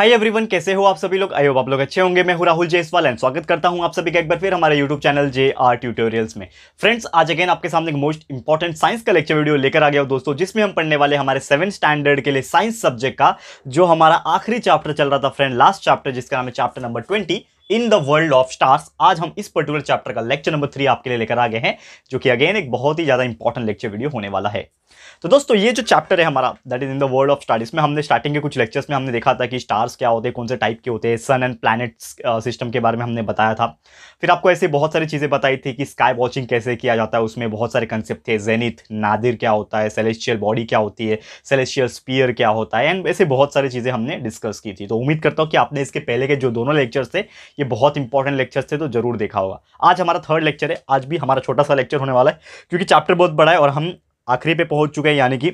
hi everyone कैसे हो आप सभी लोग आयो आप लोग अच्छे होंगे मैं हूं राहुल जयसवाल एंड स्वागत करता हूं आप सभी का एक बार फिर हमारे YouTube channel J R tutorials में फ्रेंड्स आज अगेन आपके सामने एक मोस्ट इंपॉर्टेंट साइंस का लेक्चर वीडियो लेकर आ गया हूं दोस्तों जिसमें हम पढ़ने वाले हमारे सेवन स्टैंडर्ड के लिए साइंस सब्जेक्ट का जो हमारा आखिरी चैप्टर चल रहा था फ्रेंड लास्ट चैप्टर जिसका नाम है chapter number twenty in the world of stars आज हम इस पर्टिकुलर चैप्टर का लेक्चर नंबर थ्री आपके लिए लेकर आ गए हैं जो कि अगेन एक बहुत ही ज़्यादा इंपॉर्टेंट लेक्चर वीडियो होने वाला है तो दोस्तों ये जो चैप्टर है हमारा that is in the world of star इसमें हमने स्टार्टिंग के कुछ लेक्चर्स में हमने देखा था कि स्टार्स क्या होते हैं कौन से टाइप के होते हैं सन एंड प्लैनेट्स सिस्टम के बारे में हमने बताया था फिर आपको ऐसे बहुत सारी चीज़ें बताई थी कि स्काई वॉचिंग कैसे किया जाता है उसमें बहुत सारे कंसेप्ट थे जेनिथ नादिर क्या होता है सेलेशियल बॉडी क्या होती है सेलेशियल स्पीयर क्या होता है एंड ऐसे बहुत सारी चीज़ें हमने डिस्कस की थी तो उम्मीद करता हूँ कि आपने इसके पहले के जो दोनों लेक्चर्स थे ये बहुत इंपॉर्टेंट लेक्चर्स थे तो जरूर देखा होगा आज हमारा थर्ड लेक्चर है आज भी हमारा छोटा सा लेक्चर होने वाला है क्योंकि चैप्टर बहुत बड़ा है और हम आखिरी पे पहुंच चुके हैं यानी कि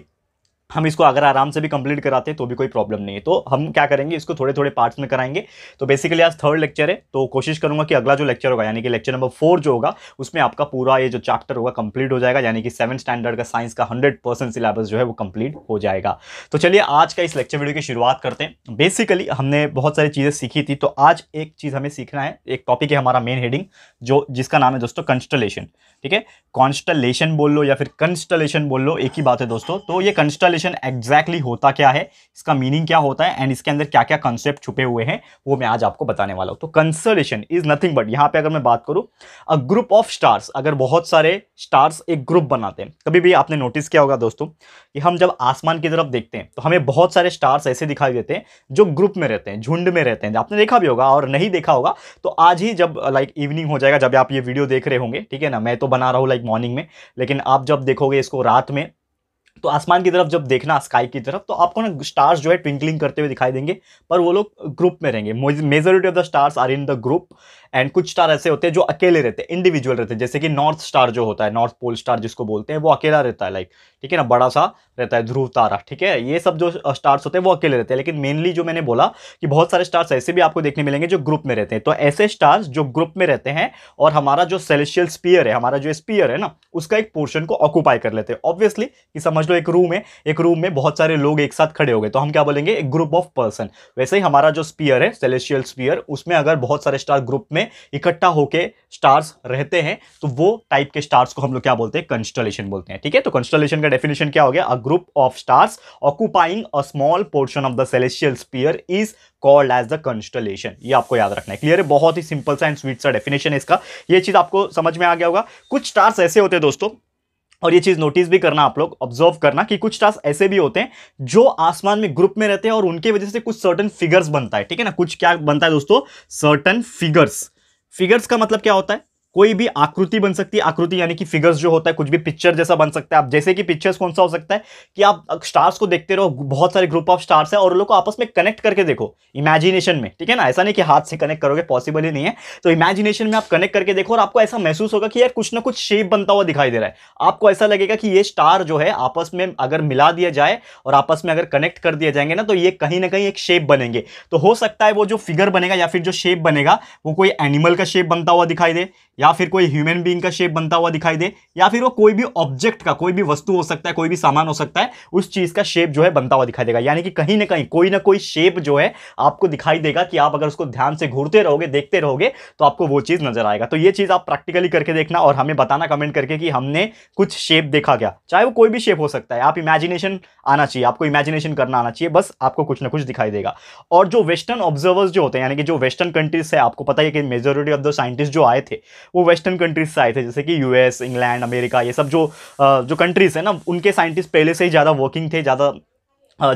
हम इसको अगर आराम से भी कंप्लीट कराते हैं तो भी कोई प्रॉब्लम नहीं है तो हम क्या करेंगे इसको थोड़े थोड़े पार्ट्स में कराएंगे तो बेसिकली आज थर्ड लेक्चर है तो कोशिश करूंगा कि अगला जो लेक्चर होगा यानी कि लेक्चर नंबर फोर जो होगा उसमें आपका पूरा ये जो चैप्टर होगा कंप्लीट हो जाएगा यानी कि सेवन स्टैंडर्ड का साइंस का हंड्रेड परसेंट सिलेबस जो है वो कंप्लीट हो जाएगा तो चलिए आज का इस लेक्चर वीडियो की शुरुआत करते हैं बेसिकली हमने बहुत सारी चीज़ें सीखी थी तो आज एक चीज़ हमें सीखना है एक टॉपिक है हमारा मेन हेडिंग जो जिसका नाम है दोस्तों कंस्टलेशन ठीक है कॉन्स्टलेशन बोल लो या फिर कंस्टलेशन बोल लो एक ही बात है दोस्तों तो ये कंस्टल कैलकुलेशन एग्जैक्टली होता क्या है इसका मीनिंग क्या होता है एंड इसके अंदर क्या क्या कंसेप्ट छुपे हुए हैं वो मैं आज आपको बताने वाला हूँ तो कंसलेशन इज नथिंग बट यहाँ पे अगर मैं बात करूँ अ ग्रुप ऑफ स्टार्स अगर बहुत सारे स्टार्स एक ग्रुप बनाते हैं कभी भी आपने नोटिस किया होगा दोस्तों कि हम जब आसमान की तरफ देखते हैं तो हमें बहुत सारे स्टार्स ऐसे दिखाई देते हैं जो ग्रुप में रहते हैं झुंड में रहते हैं आपने देखा भी होगा और नहीं देखा होगा तो आज ही जब लाइक इवनिंग हो जाएगा जब आप ये वीडियो देख रहे होंगे ठीक है ना मैं तो बना रहा हूँ लाइक मॉर्निंग में लेकिन आप जब देखोगे इसको रात में तो आसमान की तरफ जब देखना स्काई की तरफ तो आपको ना स्टार्स जो है ट्विंकलिंग करते हुए दिखाई देंगे पर वो लोग ग्रुप में रहेंगे majority of the stars are in the group and कुछ स्टार ऐसे होते हैं जो अकेले रहते हैं इंडिविजुअल रहते हैं जैसे कि नॉर्थ स्टार जो होता है नॉर्थ पोल स्टार जिसको बोलते हैं वो अकेला रहता है लाइक ठीक है ना बड़ा सा रहता है ध्रुव तारा ठीक है ये सब जो स्टार्स होते हैं वो अकेले रहते हैं लेकिन मेनली जो मैंने बोला कि बहुत सारे स्टार्स ऐसे भी आपको देखने मिलेंगे जो ग्रुप में रहते हैं तो ऐसे स्टार्स जो ग्रुप में रहते हैं और हमारा जो सेलेशियल स्पीयर है हमारा जो स्पीयर है ना उसका एक पोर्शन को ऑक्यूपाई कर लेते हैं ऑब्वियसली समझ समझ लो एक रूम है एक रूम में बहुत सारे लोग एक साथ खड़े हो गए तो हम क्या बोलेंगे एक ग्रुप ऑफ पर्सन वैसे ही हमारा जो स्पीयर है सेलेशियल स्पीयर उसमें अगर बहुत सारे स्टार ग्रुप में इकट्ठा होकर स्टार्स रहते हैं तो वो टाइप के स्टार्स को हम लोग क्या बोलते हैं कंस्टलेशन बोलते हैं ठीक है तो कंस्टलेशन का डेफिनेशन क्या हो गया a group of stars occupying a small portion of the celestial sphere is called as the constellation ये आपको याद रखना है क्लियर है बहुत ही सिंपल सा एंड स्वीट सा डेफिनेशन है इसका ये चीज आपको समझ में आ गया होगा कुछ स्टार्स ऐसे होते हैं दोस्तों और ये चीज़ नोटिस भी करना आप लोग ऑब्जर्व करना कि कुछ टास्क ऐसे भी होते हैं जो आसमान में ग्रुप में रहते हैं और उनके वजह से कुछ सर्टन फिगर्स बनता है ठीक है ना कुछ क्या बनता है दोस्तों सर्टन फिगर्स फिगर्स का मतलब क्या होता है कोई भी आकृति बन सकती है आकृति यानी कि फिगर्स जो होता है कुछ भी पिक्चर जैसा बन सकता है आप जैसे कि पिक्चर्स कौन सा हो सकता है कि आप स्टार्स को देखते रहो बहुत सारे ग्रुप ऑफ स्टार्स है और उन लोग को आपस में कनेक्ट करके देखो इमेजिनेशन में ठीक है ना ऐसा नहीं कि हाथ से कनेक्ट करोगे पॉसिबल ही नहीं है तो इमेजिनेशन में आप कनेक्ट करके देखो और आपको ऐसा महसूस होगा कि यार कुछ ना कुछ शेप बनता हुआ दिखाई दे रहा है आपको ऐसा लगेगा कि ये स्टार जो है आपस में अगर मिला दिया जाए और आपस में अगर कनेक्ट कर दिया जाएंगे ना तो ये कहीं ना कहीं एक शेप बनेंगे तो हो सकता है वो जो फिगर बनेगा या फिर जो शेप बनेगा वो कोई एनिमल का शेप बनता हुआ दिखाई दे या या फिर कोई ह्यूमन बींग का शेप बनता हुआ दिखाई दे या फिर वो कोई भी ऑब्जेक्ट का कोई भी वस्तु हो सकता है कोई भी सामान हो सकता है उस चीज़ का शेप जो है बनता हुआ दिखाई देगा यानी कि कहीं ना कहीं कोई ना कोई शेप जो है आपको दिखाई देगा कि आप अगर उसको ध्यान से घूरते रहोगे देखते रहोगे तो आपको वो चीज़ नजर आएगा तो ये चीज़ आप प्रैक्टिकली करके देखना और हमें बताना कमेंट करके कि हमने कुछ शेप देखा क्या चाहे वो कोई भी शेप हो सकता है आप इमेजिनेशन आना चाहिए आपको इमेजिनेशन करना आना चाहिए बस आपको कुछ ना कुछ दिखाई देगा और जो वेस्टर्न ऑब्जर्वर्स जो होते हैं यानी कि जो वेस्टर्न कंट्रीज है आपको पता है कि मेजोरिटी ऑफ द साइंटिस्ट जो आए थे वो वेस्टर्न कंट्रीज से आए थे जैसे कि यूएस इंग्लैंड अमेरिका ये सब जो जो कंट्रीज़ है ना उनके साइंटिस्ट पहले से ही ज़्यादा वर्किंग थे ज़्यादा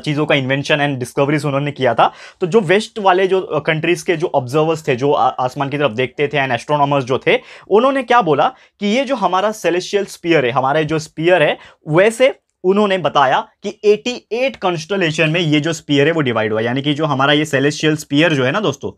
चीज़ों का इन्वेंशन एंड डिस्कवरीज उन्होंने किया था तो जो वेस्ट वाले जो कंट्रीज़ के जो ऑब्जर्वर्स थे जो आसमान की तरफ देखते थे एंड एस्ट्रोनॉमर्स जो थे उन्होंने क्या बोला कि ये जो हमारा सेलेशियल स्पीयर है हमारे जो स्पीयर है वैसे उन्होंने बताया कि 88 कॉन्स्टोलेशन में ये जो स्पीयर है वो डिवाइड हुआ यानी कि जो हमारा ये सेलेशियल स्पीयर जो है ना दोस्तों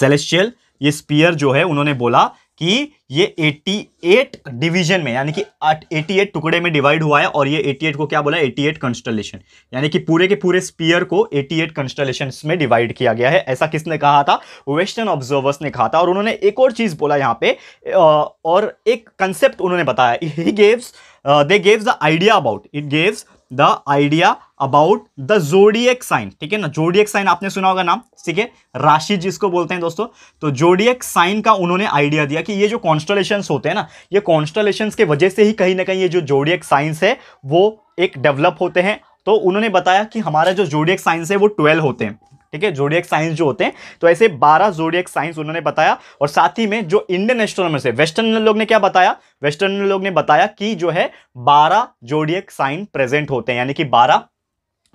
सेलेशियल ये स्पीयर जो है उन्होंने बोला कि ये 88 डिवीजन में यानी कि 88 टुकड़े में डिवाइड हुआ है और ये 88 को क्या बोला 88 कंस्टलेशन यानी कि पूरे के पूरे स्पीयर को 88 कंस्टलेशन में डिवाइड किया गया है ऐसा किसने कहा था वेस्टर्न ऑब्जर्वर्स ने कहा था और उन्होंने एक और चीज़ बोला यहाँ पे और एक कंसेप्ट उन्होंने बताया ही gives they gives the idea about it gives the idea about the zodiac sign ठीक है ना जोडियक साइन आपने सुना होगा नाम ठीक है राशि जिसको बोलते हैं दोस्तों तो जोडियक साइन का उन्होंने आइडिया दिया कि ये जो कॉन्स्टोलेशन होते हैं ना ये कॉन्स्टलेशन के वजह से ही कहीं ना कहीं ये जो जोडियक साइंस है वो एक डेवलप होते हैं तो उन्होंने बताया कि हमारा जो जोडियक साइंस है वो ट्वेल्व होते हैं ठीक है जोडियक साइंस जो होते हैं तो ऐसे 12 जोडियक साइंस उन्होंने बताया और साथ ही में जो इंडियन एस्ट्रोनॉमर्स है वेस्टर्न लोग ने क्या बताया वेस्टर्न लोग ने बताया कि जो है 12 जोडियक साइन प्रेजेंट होते हैं यानी कि बारह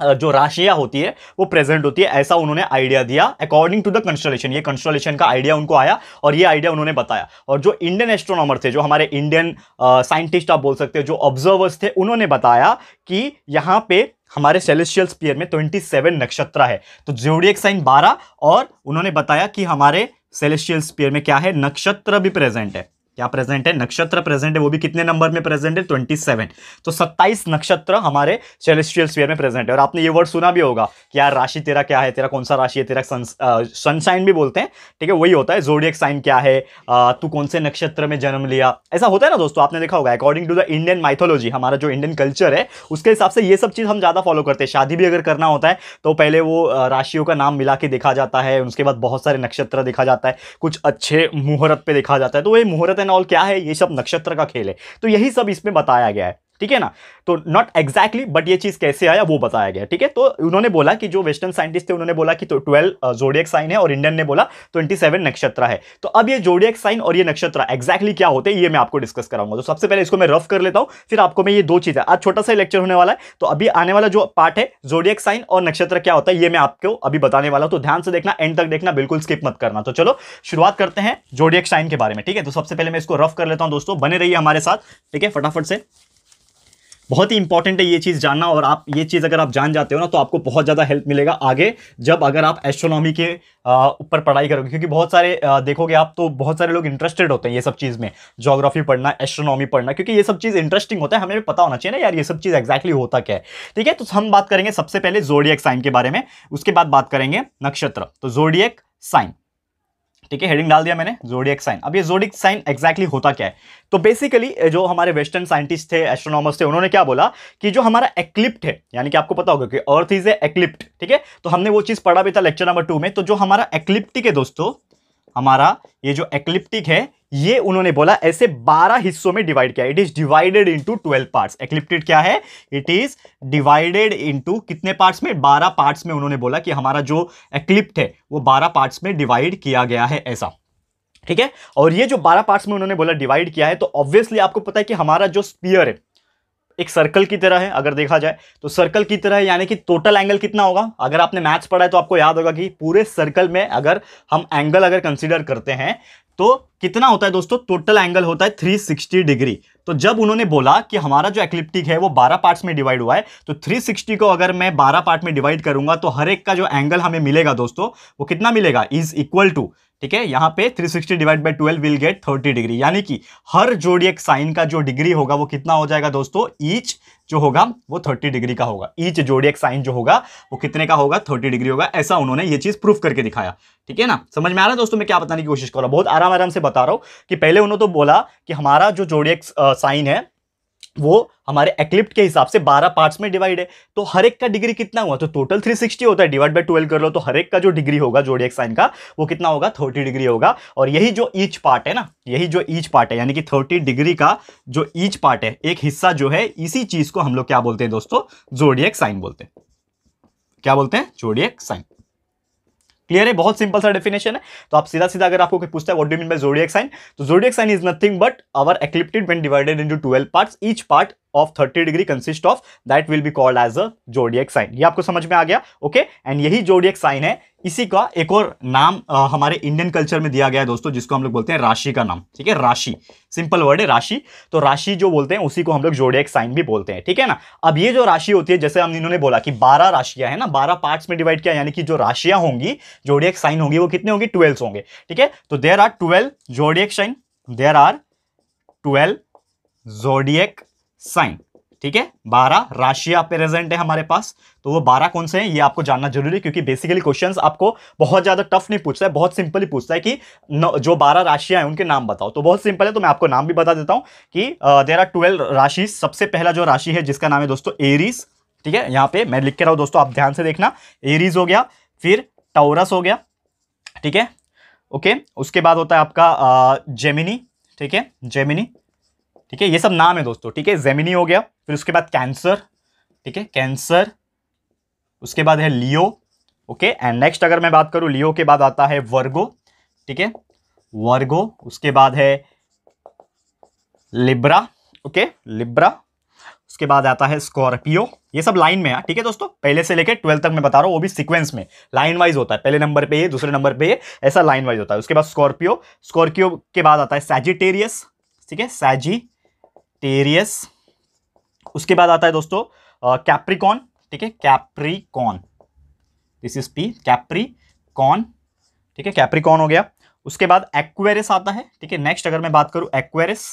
जो राशियाँ होती है वो प्रेजेंट होती है ऐसा उन्होंने आइडिया दिया अकॉर्डिंग टू द कंस्टोलेशन ये कंस्टोलेशन का आइडिया उनको आया और ये आइडिया उन्होंने बताया और जो इंडियन एस्ट्रोनॉमर थे जो हमारे इंडियन साइंटिस्ट आप बोल सकते हो जो ऑब्जर्वर्स थे उन्होंने बताया कि यहाँ पे हमारे सेलेशियल स्पीयर में ट्वेंटी नक्षत्र है तो एक साइन बारह और उन्होंने बताया कि हमारे सेलेशियल स्पीयर में क्या है नक्षत्र भी प्रेजेंट है क्या प्रेजेंट है नक्षत्र प्रेजेंट है वो भी कितने नंबर में प्रेजेंट है 27 तो 27 नक्षत्र हमारे सेलेस्ट्रियल स्पेयर में प्रेजेंट है और आपने ये वर्ड सुना भी होगा कि यार राशि तेरा क्या है तेरा कौन सा राशि है तेरा सनसाइन भी बोलते हैं ठीक है वही होता है जोडियक साइन क्या है तू कौन से नक्षत्र में जन्म लिया ऐसा होता है ना दोस्तों आपने देखा होगा according to the Indian mythology हमारा जो इंडियन कल्चर है उसके हिसाब से ये सब चीज़ हम ज़्यादा फॉलो करते हैं शादी भी अगर करना होता है तो पहले वो राशियों का नाम मिला के देखा जाता है उसके बाद बहुत सारे नक्षत्र देखा जाता है कुछ अच्छे मुहूर्त पर देखा जाता है तो वही मुहूर्त एंड ऑल क्या है ये सब नक्षत्र का खेल है तो यही सब इसमें बताया गया है ठीक है ना तो नॉट एक्जैक्टली बट ये चीज़ कैसे आया वो बताया गया ठीक है तो उन्होंने बोला कि जो वेस्टर्न साइंटिस्ट थे उन्होंने बोला कि तो ट्वेल्व जोडियक साइन है और इंडियन ने बोला ट्वेंटी सेवन नक्षत्र है तो अब ये जोडियक साइन और ये नक्षत्र एग्जैक्टली क्या होते हैं ये मैं आपको डिस्कस कराऊंगा तो सबसे पहले इसको मैं रफ कर लेता हूं फिर आपको मैं ये दो चीज़ें आज छोटा सा लेक्चर होने वाला है तो अभी आने वाला जो पार्ट है जोडियक साइन और नक्षत्र क्या होता है ये मैं आपको अभी बताने वाला हूं तो ध्यान से देखना एंड तक देखना बिल्कुल स्किप मत करना तो चलो शुरुआत करते हैं जोडियक साइन के बारे में ठीक है तो सबसे पहले मैं इसको रफ कर लेता हूँ दोस्तों बने रही हमारे साथ ठीक है फटाफट से बहुत ही इंपॉर्टेंट है ये चीज़ जानना और आप ये चीज़ अगर आप जान जाते हो ना तो आपको बहुत ज़्यादा हेल्प मिलेगा आगे जब अगर आप एस्ट्रोनॉमी के ऊपर पढ़ाई करोगे क्योंकि बहुत सारे देखोगे आप तो बहुत सारे लोग इंटरेस्टेड होते हैं ये सब चीज़ में जोग्राफी पढ़ना एस्ट्रोनॉमी पढ़ना क्योंकि ये सब चीज़ इंटरेस्टिंग होता है हमें भी पता होना चाहिए ना यार ये सब चीज़ एक्जैक्टली होता क्या है ठीक है तो हम बात करेंगे सबसे पहले जोडियक साइन के बारे में उसके बाद बात करेंगे नक्षत्र तो जोडियक साइन ठीक है हेडिंग डाल दिया मैंने जोडियक साइन अब ये जोडिक साइन एक्जैक्टली होता क्या है तो बेसिकली जो हमारे वेस्टर्न साइंटिस्ट थे एस्ट्रोनॉमर्स थे उन्होंने क्या बोला कि जो हमारा एक्लिप्ट है यानी कि आपको पता होगा कि अर्थ इज ए एक्लिप्ट ठीक है तो हमने वो चीज़ पढ़ा भी था लेक्चर नंबर टू में तो जो हमारा एक्लिप्टिक है दोस्तों हमारा ये जो एक्लिप्टिक है ये उन्होंने बोला ऐसे 12 हिस्सों में डिवाइड किया it is divided into 12 parts ecliptic क्या है इट इज डिवाइडेड इनटू कितने पार्ट्स में 12 पार्ट्स में उन्होंने बोला कि हमारा जो एक्लिप्ट है वो 12 पार्ट्स में डिवाइड किया गया है ऐसा ठीक है और ये जो 12 पार्ट्स में उन्होंने बोला डिवाइड किया है तो ऑब्वियसली आपको पता है कि हमारा जो स्पीयर है एक सर्कल की तरह है अगर देखा जाए तो सर्कल की तरह यानी कि टोटल एंगल कितना होगा अगर आपने मैथ्स पढ़ा है तो आपको याद होगा कि पूरे सर्कल में अगर हम एंगल अगर कंसिडर करते हैं तो कितना होता है दोस्तों टोटल एंगल होता है 360 डिग्री तो जब उन्होंने बोला कि हमारा जो एक्लिप्टिक है वो 12 पार्ट्स में डिवाइड हुआ है तो 360 को अगर मैं 12 पार्ट में डिवाइड करूंगा तो हर एक का जो एंगल हमें मिलेगा दोस्तों वो कितना मिलेगा इज इक्वल टू ठीक है यहाँ पे 360 sixty divide by twelve will get 30 degree यानी कि हर जोड़ी एक साइन का जो डिग्री होगा वो कितना हो जाएगा दोस्तों ईच जो होगा वो थर्टी डिग्री का होगा ईच एक साइन जो होगा वो कितने का होगा थर्टी डिग्री होगा ऐसा उन्होंने ये चीज़ प्रूफ करके दिखाया ठीक है ना समझ में आ रहा है दोस्तों मैं क्या बताने की कोशिश कर रहा हूँ बहुत आराम आराम से बता रहा हूँ कि पहले उन्होंने तो बोला कि हमारा जो एक साइन है वो हमारे एक्लिप्ट के हिसाब से 12 पार्ट्स में डिवाइड है तो हर एक का डिग्री कितना हुआ तो टोटल 360 होता है डिवाइड बाय 12 कर लो तो हर एक का जो डिग्री होगा जोडियक साइन का वो कितना होगा 30 डिग्री होगा और यही जो ईच पार्ट है ना यही जो ईच पार्ट है यानी कि 30 डिग्री का जो ईच पार्ट है एक हिस्सा जो है इसी चीज़ को हम लोग क्या बोलते हैं दोस्तों जोडियक साइन बोलते हैं क्या बोलते हैं जोडियक साइन क्लियर है बहुत सिंपल सा डेफिनेशन है तो आप सीधा सीधा अगर आपको कोई पूछता है what do mean by zodiac sign तो zodiac sign is nothing but our ecliptic when divided into 12 parts each part of 30 degree consist of that will be called as a zodiac sign ये आपको समझ में आ गया okay and यही zodiac sign है इसी का एक और नाम आ, हमारे इंडियन कल्चर में दिया गया है दोस्तों जिसको हम लोग बोलते हैं राशि का नाम ठीक है राशि सिंपल वर्ड है राशि तो राशि जो बोलते हैं उसी को हम लोग जोड़िया साइन भी बोलते हैं ठीक है ना अब ये जो राशि होती है जैसे हम इन्होंने बोला कि बारह राशियां है ना बारह पार्ट्स में डिवाइड किया यानी कि जो राशियां होंगी जोड़िए साइन होंगी वो कितने होंगी ट्वेल्व होंगे ठीक है तो there are twelve zodiac sign there are twelve zodiac sign ठीक है बारह राशियां प्रेजेंट है हमारे पास तो वो बारह कौन से हैं ये आपको जानना जरूरी है क्योंकि बेसिकली क्वेश्चंस आपको बहुत ज़्यादा टफ नहीं पूछता है बहुत सिंपली पूछता है कि जो बारह राशियां हैं उनके नाम बताओ तो बहुत सिंपल है तो मैं आपको नाम भी बता देता हूं कि देर आर ट्वेल्व राशि सबसे पहला जो राशि है जिसका नाम है दोस्तों एरीज ठीक है यहाँ पे मैं लिख के रहा हूँ दोस्तों आप ध्यान से देखना एरीज हो गया फिर टोरस हो गया ठीक है ओके उसके बाद होता है आपका जेमिनी ठीक है जेमिनी ठीक है ये सब नाम है दोस्तों ठीक है जेमिनी हो गया फिर उसके बाद कैंसर ठीक है कैंसर उसके बाद है लियो ओके एंड नेक्स्ट अगर मैं बात करूं लियो के बाद आता है वर्गो ठीक है वर्गो उसके बाद है लिब्रा ओके लिब्रा उसके बाद आता है स्कॉर्पियो ये सब लाइन में है ठीक है दोस्तों पहले से लेकर ट्वेल्थ तक मैं बता रहा हूँ वो भी सीक्वेंस में लाइन वाइज होता है पहले नंबर पे ये दूसरे नंबर पे ये ऐसा लाइन वाइज होता है उसके बाद स्कॉर्पियो स्कॉर्पियो के बाद आता है सैजिटेरियस ठीक है सैजी टेरियस उसके बाद आता है दोस्तों कैप्रिकॉन ठीक है Capricorn this is P Capricorn ठीक है कैप्रिकॉन हो गया उसके बाद एक्वेरिस आता है ठीक है नेक्स्ट अगर मैं बात करूं एक्वेरिस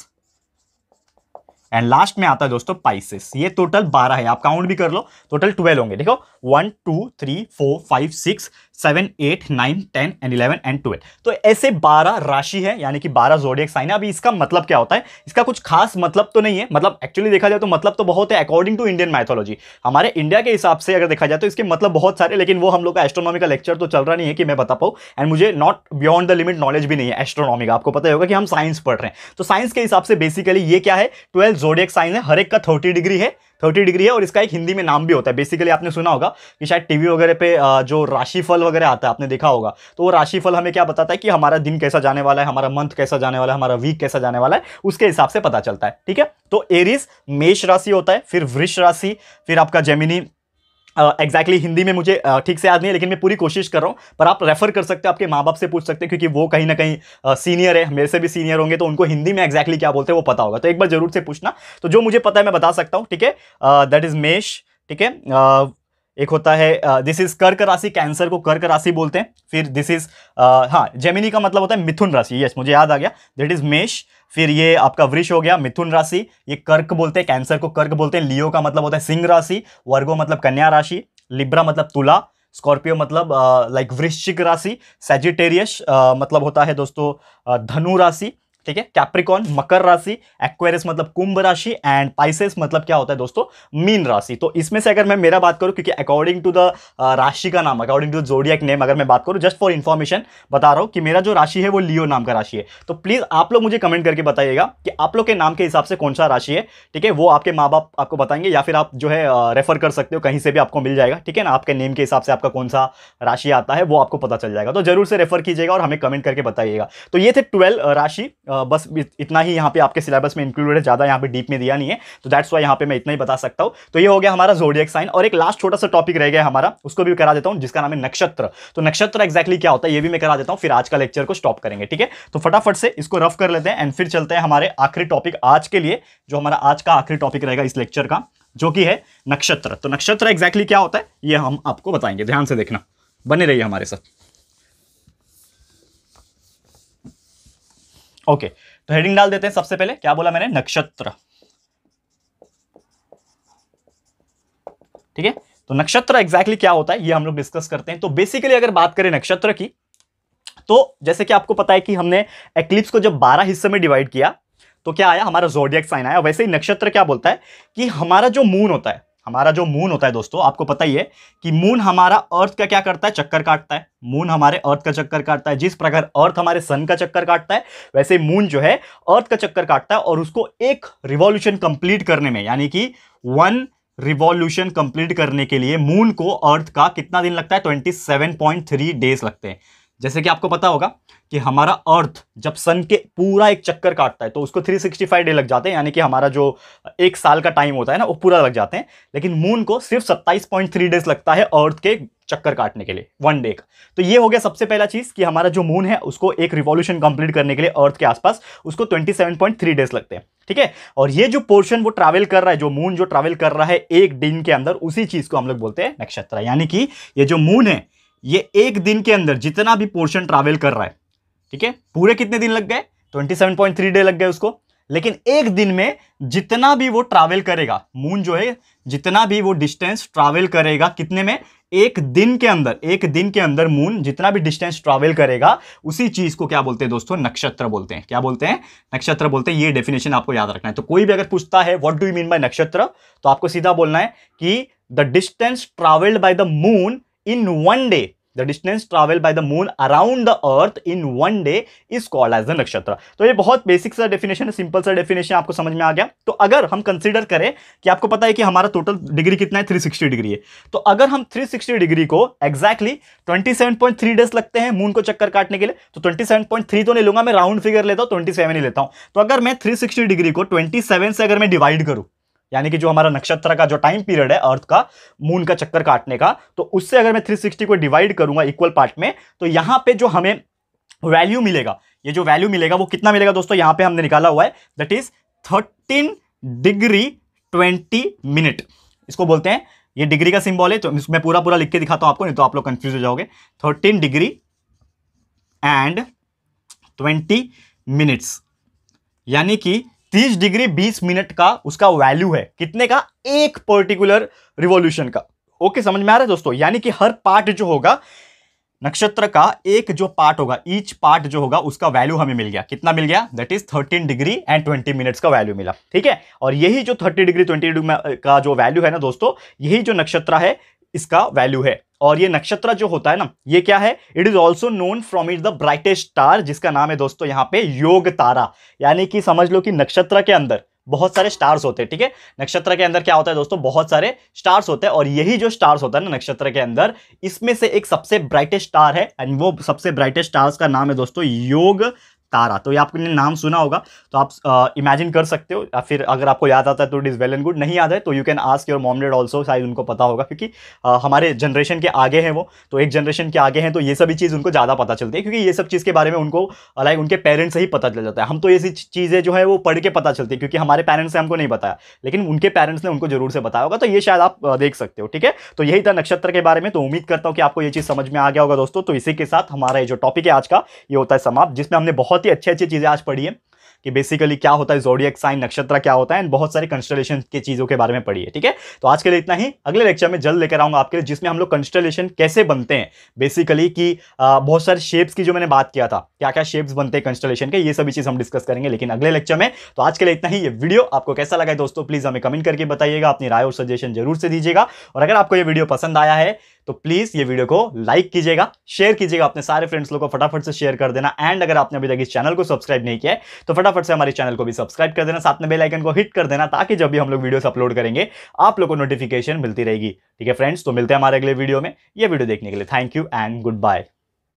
एंड लास्ट में आता है दोस्तों पाइसिस ये टोटल बारह है आप काउंट भी कर लो टोटल ट्वेल्व होंगे देखो one two three four five six seven eight nine ten and eleven and twelve तो ऐसे बारह राशि है यानी कि बारह जोडियक साइन है अभी इसका मतलब क्या होता है इसका कुछ खास मतलब तो नहीं है मतलब एक्चुअली देखा जाए तो मतलब तो बहुत है अकॉर्डिंग टू इंडियन माइथोलॉजी हमारे इंडिया के हिसाब से अगर देखा जाए तो इसके मतलब बहुत सारे लेकिन वो हम लोग का एस्ट्रोनॉमी का लेक्चर तो चल रहा नहीं है कि मैं बता पाऊँ एंड मुझे not beyond the limit knowledge भी नहीं है एस्ट्रोनॉमी का आपको पता होगा कि हम साइंस पढ़ रहे हैं तो साइंस के हिसाब से बेसिकली ये क्या है ट्वेल्थ जोडियक साइन है हर एक का थर्टी डिग्री है थर्टी डिग्री है और इसका एक हिंदी में नाम भी होता है बेसिकली आपने सुना होगा कि शायद टीवी वगैरह पे जो राशिफल वगैरह आता है आपने देखा होगा तो वो राशिफल हमें क्या बताता है कि हमारा दिन कैसा जाने वाला है हमारा मंथ कैसा जाने वाला है हमारा वीक कैसा जाने वाला है उसके हिसाब से पता चलता है ठीक है तो एरिस मेष राशि होता है फिर वृक्ष राशि फिर आपका Gemini exactly uh, exactly Hindi में मुझे ठीक uh, से याद नहीं है लेकिन मैं पूरी कोशिश कर रहा हूँ पर आप रेफर कर सकते हैं आपके माँ बाप से पूछ सकते हैं क्योंकि वो कहीं ना कहीं सीनियर uh, है मेरे से भी सीनियर होंगे तो उनको हिंदी में एग्जैक्टली exactly क्या बोलते हैं वो पता होगा तो एक बार जरूर से पूछना तो जो मुझे पता है मैं बता सकता हूँ ठीक है दैट इज मेष ठीक है एक होता है दिस इज कर्क राशि कैंसर को कर्क राशि बोलते हैं फिर दिस इज हाँ जेमिनी का मतलब होता है मिथुन राशि यस मुझे याद आ गया दैट इज मेष फिर ये आपका वृष हो गया मिथुन राशि ये कर्क बोलते हैं कैंसर को कर्क बोलते हैं लियो का मतलब होता है सिंह राशि वर्गो मतलब कन्या राशि लिब्रा मतलब तुला स्कॉर्पियो मतलब लाइक वृश्चिक राशि सेजिटेरियस मतलब होता है दोस्तों धनु राशि ठीक है कैप्रिकॉन मकर राशि एक्वेरियस मतलब कुंभ राशि एंड पाइसेस मतलब क्या होता है दोस्तों मीन राशि तो इसमें से अगर मैं मेरा बात करूं क्योंकि अकॉर्डिंग टू द राशि का नाम अकॉर्डिंग टू जोड़िया एक नेम अगर मैं बात करूं जस्ट फॉर इन्फॉर्मेशन बता रहा हूं कि मेरा जो राशि है वो लियो नाम का राशि है तो प्लीज़ आप लोग मुझे कमेंट करके बताइएगा कि आप लोग के नाम के हिसाब से कौन सा राशि है ठीक है वो आपके माँ बाप आपको बताएंगे या फिर आप जो है रेफर कर सकते हो कहीं से भी आपको मिल जाएगा ठीक है ना आपके नेम के हिसाब से आपका कौन सा राशि आता है वो आपको पता चल जाएगा तो जरूर से रेफर कीजिएगा और हमें कमेंट करके बताइएगा तो ये थे ट्वेल्व राशि बस इतना ही यहाँ पे आपके सिलेबस में इंक्लूडेड है ज़्यादा यहाँ पे डीप में दिया नहीं है तो दैट्स वाई यहाँ पे मैं इतना ही बता सकता हूँ तो ये हो गया हमारा जोडियक साइन और एक लास्ट छोटा सा टॉपिक रह गया हमारा उसको भी करा देता हूँ जिसका नाम है नक्षत्र तो नक्षत्र एक्जैक्टली क्या होता है ये भी मैं करा देता हूँ फिर आज का लेक्चर को स्टॉप करेंगे ठीक है तो फटाफट से इसको रफ कर लेते हैं एंड फिर चलते हैं हमारे आखिरी टॉपिक आज के लिए जो हमारा आज का आखिरी टॉपिक रहेगा इस लेक्चर का जो कि है नक्षत्र तो नक्षत्र एग्जैक्टली क्या होता है ये हम आपको बताएंगे ध्यान से देखना बने रहिए हमारे साथ ओके तो हेडिंग डाल देते हैं सबसे पहले क्या बोला मैंने नक्षत्र ठीक है तो नक्षत्र एग्जैक्टली क्या होता है ये हम लोग डिस्कस करते हैं तो बेसिकली अगर बात करें नक्षत्र की तो जैसे कि आपको पता है कि हमने एक्लिप्स को जब बारह हिस्से में डिवाइड किया तो क्या आया हमारा जोडियक साइन आया वैसे ही नक्षत्र क्या बोलता है कि हमारा जो मून होता है हमारा जो मून होता है दोस्तों आपको पता ही है कि मून हमारा अर्थ का क्या करता है चक्कर काटता है मून हमारे अर्थ का चक्कर काटता है जिस प्रकार अर्थ हमारे सन का चक्कर काटता है वैसे मून जो है अर्थ का चक्कर काटता है और उसको एक रिवॉल्यूशन कंप्लीट करने में यानी कि वन रिवॉल्यूशन कंप्लीट करने के लिए मून को अर्थ का कितना दिन लगता है ट्वेंटी डेज लगते हैं जैसे कि आपको पता होगा कि हमारा अर्थ जब सन के पूरा एक चक्कर काटता है तो उसको 365 डे लग जाते हैं यानी कि हमारा जो एक साल का टाइम होता है ना वो पूरा लग जाते हैं लेकिन मून को सिर्फ 27.3 डेज लगता है अर्थ के चक्कर काटने के लिए वन डे का तो ये हो गया सबसे पहला चीज़ कि हमारा जो मून है उसको एक रिवॉल्यूशन कंप्लीट करने के लिए अर्थ के आसपास उसको 27.3 डेज लगते हैं ठीक है और ये जो पोर्शन वो ट्रैवल कर रहा है जो मून जो ट्रैवल कर रहा है एक दिन के अंदर उसी चीज़ को हम लोग बोलते हैं नक्षत्र यानी कि ये जो मून है ये एक दिन के अंदर जितना भी पोर्शन ट्रैवल कर रहा है ठीक है पूरे कितने दिन लग गए 27.3 डे लग गए उसको लेकिन एक दिन में जितना भी वो ट्रैवल करेगा मून जो है जितना भी वो डिस्टेंस ट्रैवल करेगा कितने में एक दिन के अंदर एक दिन के अंदर मून जितना भी डिस्टेंस ट्रैवल करेगा उसी चीज को क्या बोलते हैं दोस्तों नक्षत्र बोलते हैं क्या बोलते हैं नक्षत्र बोलते हैं ये डेफिनेशन आपको याद रखना है तो कोई भी अगर पूछता है what do you mean by nakshatra तो आपको सीधा बोलना है कि the distance travelled by the moon in one day the distance travel by the moon around the earth in one day is called as the nakshatra तो ये बहुत बेसिक सा डेफिनेशन है सिंपल सा डेफिनेशन आपको समझ में आ गया तो अगर हम कंसिडर करें कि आपको पता है कि हमारा टोटल डिग्री कितना है 360 डिग्री है तो अगर हम 360 डिग्री को exactly 27.3 डेज लगते हैं मून को चक्कर काटने के लिए तो 27.3 तो नहीं लूंगा मैं राउंड फिगर लेता हूँ ट्वेंटी ही लेता हूँ तो अगर मैं थ्री डिग्री को ट्वेंटी से अगर मैं डिवाइड करूँ यानी कि जो हमारा नक्षत्र का जो टाइम पीरियड है अर्थ का मून का चक्कर काटने का तो उससे अगर मैं 360 को डिवाइड करूंगा इक्वल पार्ट में तो यहां पे जो हमें वैल्यू मिलेगा ये जो वैल्यू मिलेगा वो कितना मिलेगा दोस्तों यहां पे हमने निकाला हुआ है that is thirteen degree twenty minute इसको बोलते हैं ये डिग्री का सिंबल है तो मैं पूरा पूरा लिख के दिखाता हूँ आपको नहीं तो आप लोग कंफ्यूज हो जाओगे thirteen degree and twenty minutes यानी कि 30 डिग्री 20 मिनट का उसका वैल्यू है कितने का एक पर्टिकुलर रिवॉल्यूशन का ओके समझ में आ रहा है दोस्तों यानी कि हर पार्ट जो होगा नक्षत्र का एक जो पार्ट होगा ईच पार्ट जो होगा उसका वैल्यू हमें मिल गया कितना मिल गया that is 13 degree and 20 minutes का वैल्यू मिला ठीक है और यही जो 30 डिग्री 20 डिग्री का जो वैल्यू है ना दोस्तों यही जो नक्षत्र है इसका वैल्यू है और ये नक्षत्र जो होता है ना ये क्या है it is also known from it the brightest star जिसका नाम है दोस्तों यहाँ पे योग तारा यानी कि समझ लो कि नक्षत्र के अंदर बहुत सारे स्टार्स होते हैं ठीक है नक्षत्र के अंदर क्या होता है दोस्तों बहुत सारे स्टार्स होते हैं और यही जो स्टार्स होता है ना नक्षत्र के अंदर इसमें से एक सबसे ब्राइटेस्ट स्टार है एंड वो सबसे ब्राइटेस्ट स्टार्स का नाम है दोस्तों योग तारा तो ये आपने नाम सुना होगा तो आप इमेजिन uh, कर सकते हो या फिर अगर आपको याद आता है तो it is well and good नहीं याद है तो you can ask your mom dad also शायद उनको पता होगा क्योंकि uh, हमारे जनरेशन के आगे हैं वो तो एक जनरेशन के आगे हैं तो ये सभी चीज़ उनको ज़्यादा पता चलती है क्योंकि ये सब चीज़ के बारे में उनको लाइक उनके पेरेंट्स से ही पता चल जाता है हम तो ये चीज़ें जो है वो पढ़ के पता चलती है क्योंकि हमारे पेरेंट्स ने हमको नहीं बताया लेकिन उनके पेरेंट्स ने उनको जरूर से बताया होगा तो ये शायद आप देख सकते हो ठीक है तो यही था नक्षत्र के बारे में तो उम्मीद करता हूँ कि आपको ये चीज़ समझ में आ गया होगा दोस्तों तो इसी के साथ हमारा ये जो टॉपिक है आज का ये होता है समाप्त जिसमें हमने बहुत बहुत ही अच्छी अच्छी चीज़ें आज पढ़ी है कि बेसिकली क्या होता है जोडियक साइन नक्षत्र क्या होता है एंड बहुत सारे कंस्टलेशन के चीज़ों के बारे में पढ़ी है ठीक है तो आज के लिए इतना ही अगले लेक्चर में जल्द लेकर आऊंगा आपके लिए जिसमें हम लोग कंस्टलेशन कैसे बनते हैं बेसिकली कि बहुत सारे शेप्स की जो मैंने बात किया था क्या क्या शेप्स बनते हैं कंस्टलेशन के ये सभी चीज़ हम डिस्कस करेंगे लेकिन अगले लेक्चर में तो आज के लिए इतना ही ये वीडियो आपको कैसा लगा है दोस्तों प्लीज़ हमें कमेंट करके बताइएगा अपनी राय और सजेशन जरूर से दीजिएगा और अगर आपको ये वीडियो पसंद आया है तो प्लीज ये वीडियो को लाइक कीजिएगा शेयर कीजिएगा अपने सारे फ्रेंड्स लोगों को फटाफट से शेयर कर देना एंड अगर आपने अभी तक इस चैनल को सब्सक्राइब नहीं किया है तो फटाफट से हमारे चैनल को भी सब्सक्राइब कर देना साथ में आइकन को हिट कर देना ताकि जब भी हम लोग वीडियोस अपलोड करेंगे आप लोग को नोटिफिकेशन मिलती रहेगी ठीक है फ्रेंड्स तो मिलते हैं हमारे अगले वीडियो में यह वीडियो देखने के लिए thank you and good bye